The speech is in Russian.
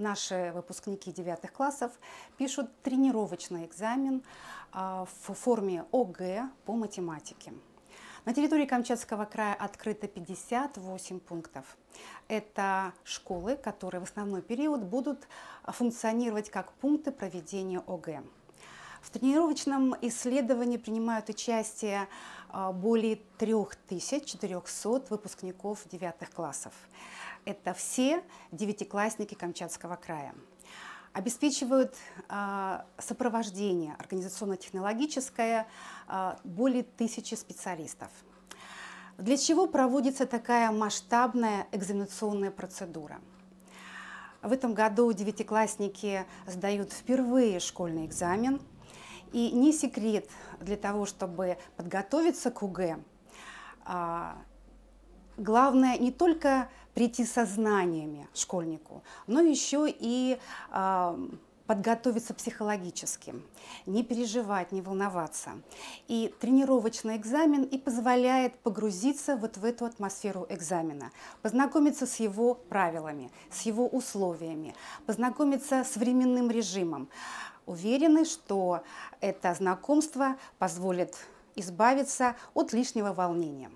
наши выпускники девятых классов пишут тренировочный экзамен а, в форме ОГЭ по математике. На территории Камчатского края открыто 58 пунктов. Это школы, которые в основной период будут функционировать как пункты проведения ОГЭ. В тренировочном исследовании принимают участие а, более 3400 выпускников девятых классов. Это все девятиклассники Камчатского края. Обеспечивают а, сопровождение организационно-технологическое а, более тысячи специалистов. Для чего проводится такая масштабная экзаменационная процедура? В этом году девятиклассники сдают впервые школьный экзамен – и не секрет для того, чтобы подготовиться к УГ, а, главное не только прийти знаниями школьнику, но еще и а, подготовиться психологически, не переживать, не волноваться. И тренировочный экзамен и позволяет погрузиться вот в эту атмосферу экзамена, познакомиться с его правилами, с его условиями, познакомиться с временным режимом, Уверены, что это знакомство позволит избавиться от лишнего волнения.